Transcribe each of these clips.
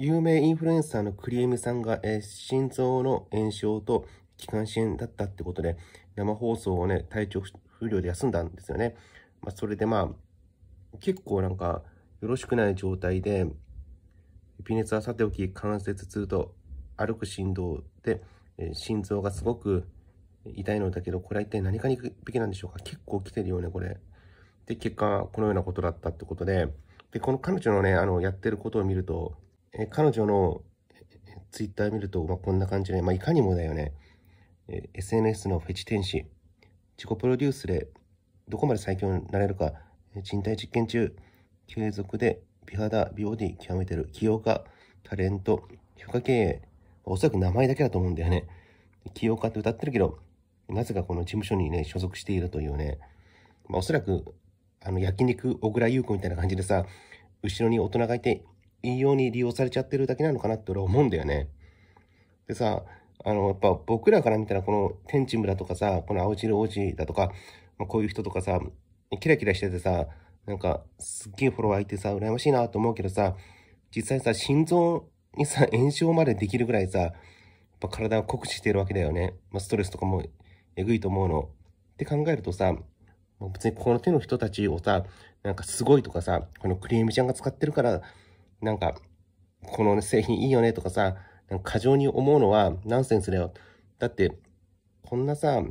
有名インフルエンサーのクリームさんが、えー、心臓の炎症と気管支炎だったってことで、生放送をね、体調不良で休んだんですよね。まあ、それでまあ、結構なんか、よろしくない状態で、微熱はさておき、関節痛と歩く振動で、えー、心臓がすごく痛いのだけど、これは一体何かに行くべきなんでしょうか結構来てるよね、これ。で、結果、このようなことだったってことで、で、この彼女のね、あの、やってることを見ると、え彼女のツイッター見ると、まあ、こんな感じで、まあ、いかにもだよね、え SNS のフェチ天使、自己プロデュースでどこまで最強になれるか、人体実験中、継続で美肌、美ボディ極めてる、起業家、タレント、皮膚科経営、おそらく名前だけだと思うんだよね。起業家って歌ってるけど、なぜかこの事務所にね、所属しているというね、まあ、おそらく、あの、焼肉、小倉優子みたいな感じでさ、後ろに大人がいて、引用に利用されちゃってるだけなのかなって俺は思うんだよね。でさ、あの、やっぱ僕らから見たらこの天地村とかさ、この青汁王子だとか、まあ、こういう人とかさ、キラキラしててさ、なんかすっげえフォロワーいてさ、羨ましいなと思うけどさ、実際さ、心臓にさ、炎症までできるぐらいさ、やっぱ体を酷使してるわけだよね。まあ、ストレスとかもえぐいと思うの。って考えるとさ、別にこの手の人たちをさ、なんかすごいとかさ、このクリームちゃんが使ってるから、なんか、この製品いいよねとかさ、なんか過剰に思うのはナンセンスだよ。だって、こんなさ、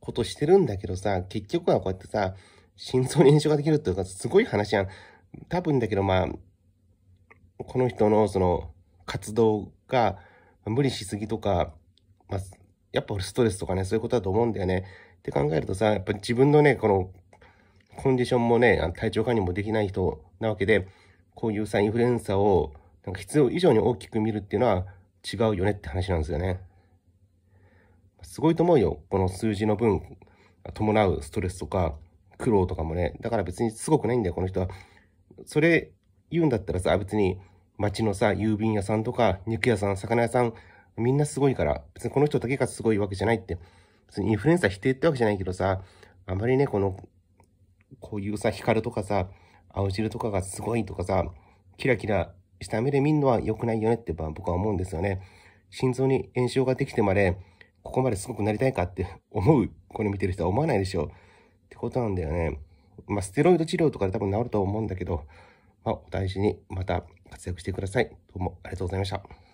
ことしてるんだけどさ、結局はこうやってさ、心臓に炎症ができるっていうか、すごい話やん。多分だけど、まあ、この人のその活動が無理しすぎとか、まあ、やっぱ俺ストレスとかね、そういうことだと思うんだよね。って考えるとさ、やっぱ自分のね、このコンディションもね、体調管理もできない人なわけで、こういうさ、インフルエンサーを、なんか必要以上に大きく見るっていうのは違うよねって話なんですよね。すごいと思うよ。この数字の分、伴うストレスとか、苦労とかもね。だから別にすごくないんだよ、この人は。それ言うんだったらさ、別に街のさ、郵便屋さんとか、肉屋さん、魚屋さん、みんなすごいから、別にこの人だけがすごいわけじゃないって、別にインフルエンサー否定ってわけじゃないけどさ、あまりね、この、こういうさ、光とかさ、青汁とかがすごいとかさ、キラキラした目で見るのは良くないよねって僕は思うんですよね。心臓に炎症ができてまで、ここまですごくなりたいかって思う、これ見てる人は思わないでしょう。ってことなんだよね。まあ、ステロイド治療とかで多分治ると思うんだけど、まあ、お大事にまた活躍してください。どうもありがとうございました。